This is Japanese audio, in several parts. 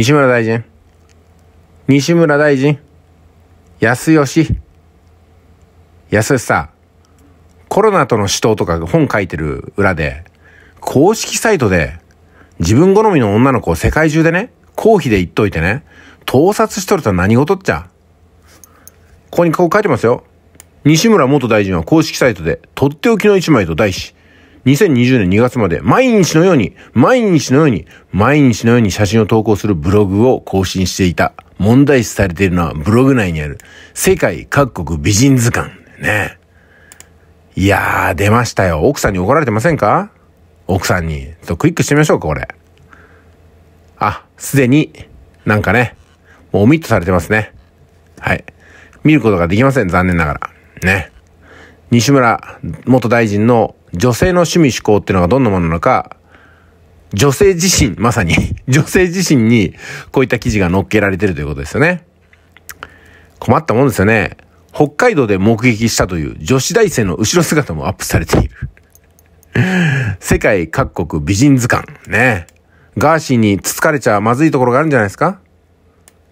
西村大臣。西村大臣。安吉。安吉さ、コロナとの死闘とか本書いてる裏で、公式サイトで自分好みの女の子を世界中でね、公費で言っといてね、盗撮しとるとは何事っちゃ。ここにこう書いてますよ。西村元大臣は公式サイトで、とっておきの一枚と題し、2020年2月まで毎日のように、毎日のように、毎日のように写真を投稿するブログを更新していた。問題視されているのはブログ内にある世界各国美人図鑑。ね。いやー、出ましたよ。奥さんに怒られてませんか奥さんに。ちょクリックしてみましょうか、これ。あ、すでに、なんかね、もうオミットされてますね。はい。見ることができません、残念ながら。ね。西村元大臣の女性の趣味思考っていうのがどんなものなのか、女性自身、まさに 女性自身にこういった記事が載っけられてるということですよね。困ったもんですよね。北海道で目撃したという女子大生の後ろ姿もアップされている 世界各国美人図鑑。ね。ガーシーにつつかれちゃまずいところがあるんじゃないですか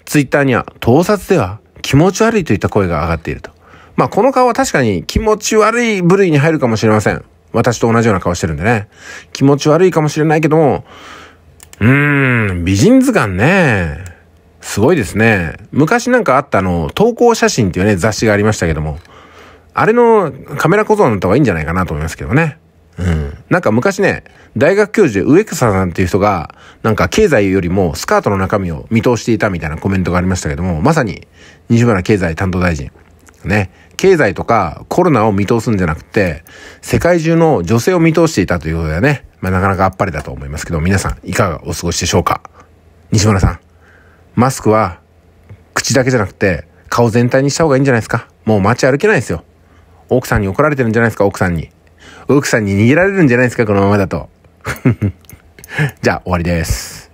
ツイッターには盗撮では気持ち悪いといった声が上がっていると。まあこの顔は確かに気持ち悪い部類に入るかもしれません。私と同じような顔してるんでね。気持ち悪いかもしれないけども、うーん、美人図鑑ね。すごいですね。昔なんかあったあの、投稿写真っていうね、雑誌がありましたけども。あれのカメラ小僧った方がいいんじゃないかなと思いますけどね。うん。なんか昔ね、大学教授、で植草さんっていう人が、なんか経済よりもスカートの中身を見通していたみたいなコメントがありましたけども、まさに、西村経済担当大臣。ね、経済とかコロナを見通すんじゃなくて、世界中の女性を見通していたということでね、まあ、なかなかあっぱれだと思いますけど、皆さんいかがお過ごしでしょうか西村さん、マスクは口だけじゃなくて顔全体にした方がいいんじゃないですかもう街歩けないですよ。奥さんに怒られてるんじゃないですか奥さんに。奥さんに逃げられるんじゃないですかこのままだと。じゃあ終わりです。